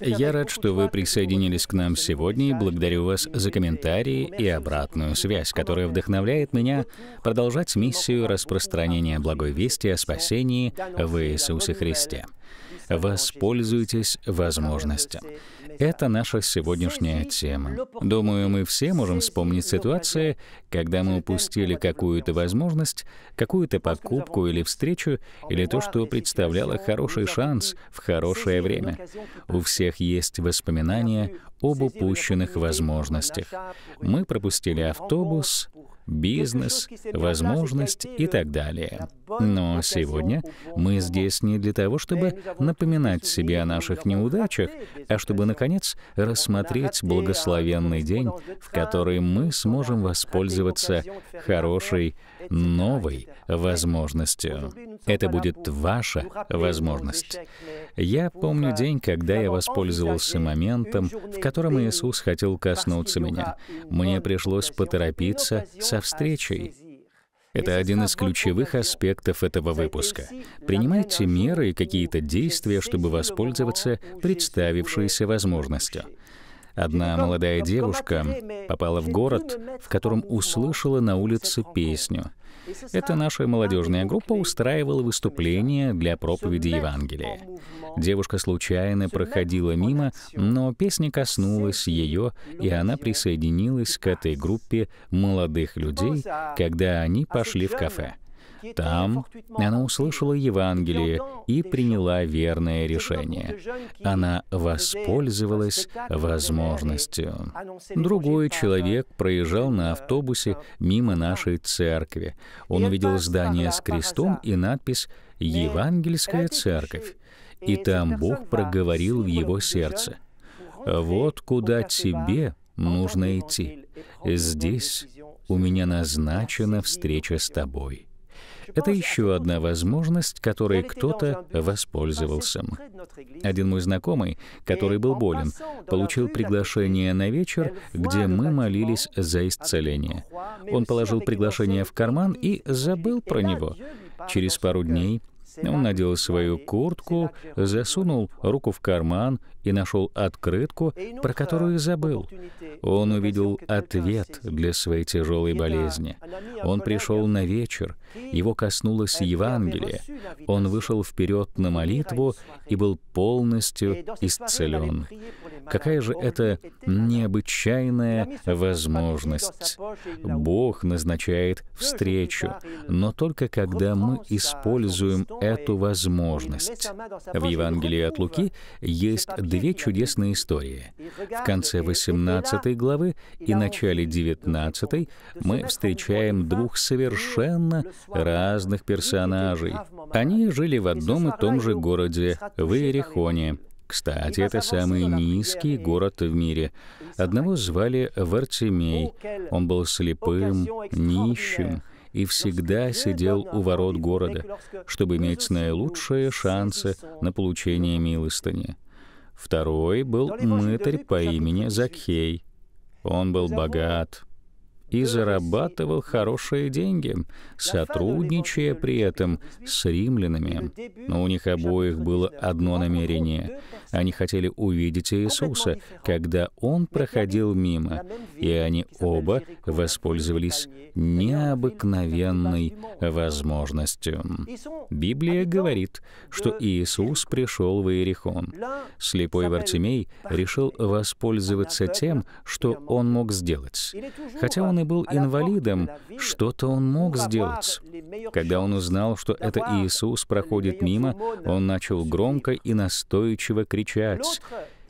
Я рад, что вы присоединились к нам сегодня и благодарю вас за комментарии и обратную связь, которая вдохновляет меня продолжать миссию распространения благой вести о спасении в Иисусе Христе. Воспользуйтесь возможностями. Это наша сегодняшняя тема. Думаю, мы все можем вспомнить ситуации, когда мы упустили какую-то возможность, какую-то покупку или встречу, или то, что представляло хороший шанс в хорошее время. У всех есть воспоминания об упущенных возможностях. Мы пропустили автобус, бизнес, возможность и так далее. Но сегодня угу. мы здесь не для того, чтобы напоминать себе о наших неудачах, а чтобы, наконец, рассмотреть благословенный день, в который мы сможем воспользоваться хорошей новой возможностью. Это будет ваша возможность. Я помню день, когда я воспользовался моментом, в котором Иисус хотел коснуться меня. Мне пришлось поторопиться со встречей. Это один из ключевых аспектов этого выпуска. Принимайте меры и какие-то действия, чтобы воспользоваться представившейся возможностью. Одна молодая девушка попала в город, в котором услышала на улице песню. Эта наша молодежная группа устраивала выступление для проповеди Евангелия. Девушка случайно проходила мимо, но песня коснулась ее, и она присоединилась к этой группе молодых людей, когда они пошли в кафе. Там она услышала Евангелие и приняла верное решение. Она воспользовалась возможностью. Другой человек проезжал на автобусе мимо нашей церкви. Он увидел здание с крестом и надпись «Евангельская церковь». И там Бог проговорил в его сердце. «Вот куда тебе нужно идти. Здесь у меня назначена встреча с тобой». Это еще одна возможность, которой кто-то воспользовался. Один мой знакомый, который был болен, получил приглашение на вечер, где мы молились за исцеление. Он положил приглашение в карман и забыл про него. Через пару дней он надел свою куртку, засунул руку в карман и нашел открытку, про которую забыл. Он увидел ответ для своей тяжелой болезни. Он пришел на вечер, его коснулось Евангелие, он вышел вперед на молитву и был полностью исцелен. Какая же это необычайная возможность! Бог назначает встречу, но только когда мы используем эту возможность. В Евангелии от Луки есть две две чудесные истории. В конце 18 главы и начале 19 мы встречаем двух совершенно разных персонажей. Они жили в одном и том же городе, в Иерихоне. Кстати, это самый низкий город в мире. Одного звали Вартимей. Он был слепым, нищим и всегда сидел у ворот города, чтобы иметь наилучшие шансы на получение милостыни. Второй был мытарь по имени Закхей. Он был богат, и зарабатывал хорошие деньги, сотрудничая при этом с римлянами. Но у них обоих было одно намерение. Они хотели увидеть Иисуса, когда Он проходил мимо, и они оба воспользовались необыкновенной возможностью. Библия говорит, что Иисус пришел в Иерихон. Слепой Вартимей решил воспользоваться тем, что он мог сделать. Хотя он он и был а инвалидом, что-то он мог сделать. Когда он узнал, что это Иисус проходит мимо, он начал громко и настойчиво кричать,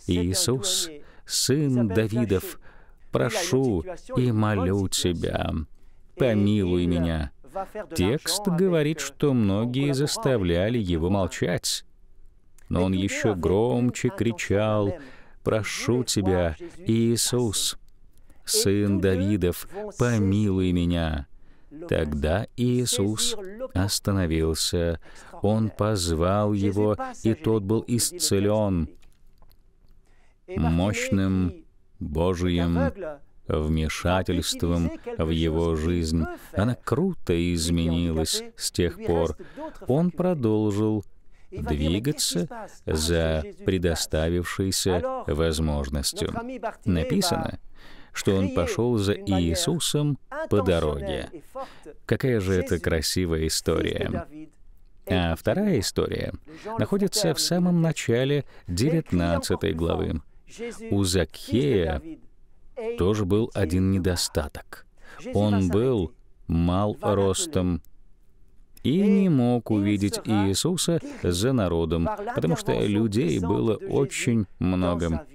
«Иисус, Сын Давидов, прошу и молю Тебя, помилуй меня». Текст говорит, что многие заставляли его молчать. Но он еще громче кричал, «Прошу Тебя, Иисус, Сын Давидов, помилуй меня». Тогда Иисус остановился. Он позвал его, и тот был исцелен мощным Божьим вмешательством в его жизнь. Она круто изменилась с тех пор. Он продолжил двигаться за предоставившейся возможностью. Написано, что он пошел за Иисусом по дороге. Какая же это красивая история. А вторая история находится в самом начале 19 главы. У Закхея тоже был один недостаток. Он был мал ростом и не мог увидеть Иисуса за народом, потому что людей было очень много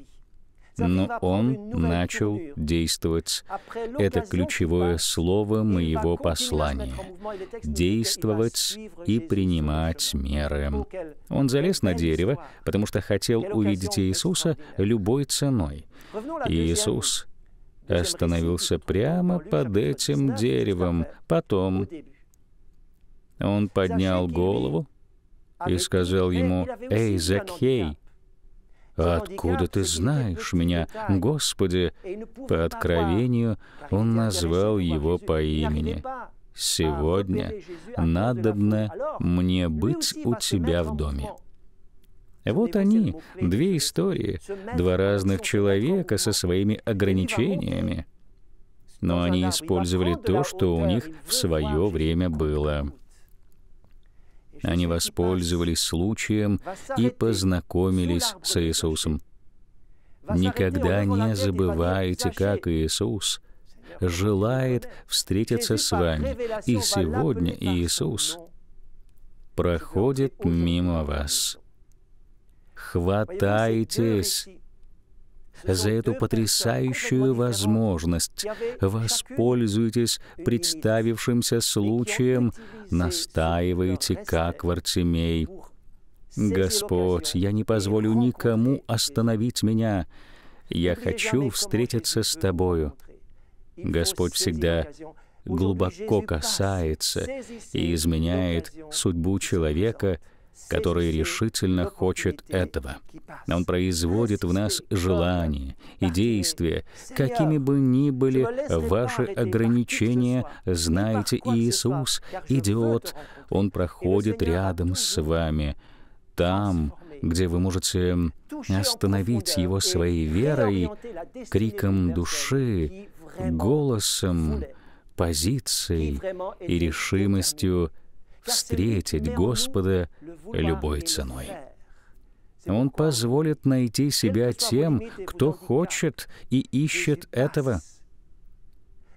но он начал действовать. Это ключевое слово моего послания. Действовать и принимать меры. Он залез на дерево, потому что хотел увидеть Иисуса любой ценой. Иисус остановился прямо под этим деревом. Потом он поднял голову и сказал ему, «Эй, Закхей, «Откуда ты знаешь меня, Господи?» По откровению он назвал его по имени. «Сегодня надобно мне быть у тебя в доме». Вот они, две истории, два разных человека со своими ограничениями. Но они использовали то, что у них в свое время было. Они воспользовались случаем и познакомились с Иисусом. Никогда не забывайте, как Иисус желает встретиться с вами. И сегодня Иисус проходит мимо вас. Хватайтесь за эту потрясающую возможность. Воспользуйтесь представившимся случаем, настаивайте, как Вартимей. Господь, я не позволю никому остановить меня. Я хочу встретиться с Тобою. Господь всегда глубоко касается и изменяет судьбу человека — который решительно хочет этого. Он производит в нас желания и действия, какими бы ни были ваши ограничения, Знаете, Иисус идет, Он проходит рядом с вами, там, где вы можете остановить его своей верой, криком души, голосом, позицией и решимостью встретить Господа любой ценой. Он позволит найти себя тем, кто хочет и ищет этого.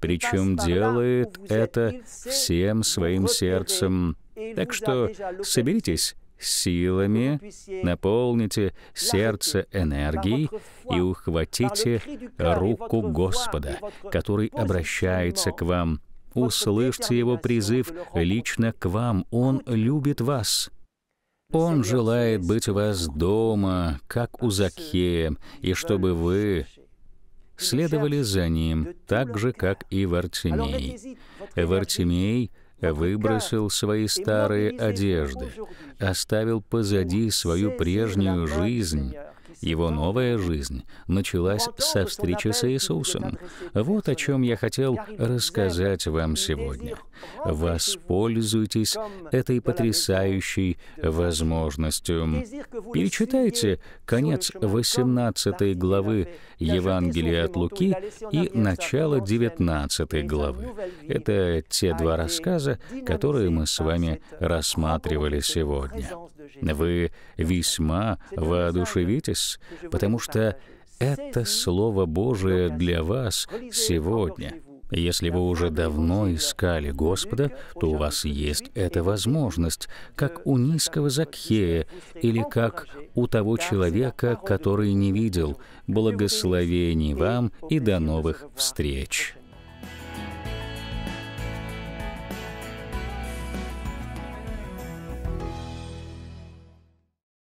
Причем делает это всем своим сердцем. Так что соберитесь силами, наполните сердце энергией и ухватите руку Господа, который обращается к вам Услышьте его призыв лично к вам. Он любит вас. Он желает быть у вас дома, как у Закхея, и чтобы вы следовали за ним, так же, как и Вартимей. Вартимей выбросил свои старые одежды, оставил позади свою прежнюю жизнь, его новая жизнь началась со встречи с Иисусом. Вот о чем я хотел рассказать вам сегодня. Воспользуйтесь этой потрясающей возможностью. Перечитайте конец 18 главы Евангелия от Луки и начало 19 главы. Это те два рассказа, которые мы с вами рассматривали сегодня. Вы весьма воодушевитесь, потому что это Слово Божие для вас сегодня. Если вы уже давно искали Господа, то у вас есть эта возможность, как у низкого Закхея или как у того человека, который не видел. Благословений вам и до новых встреч!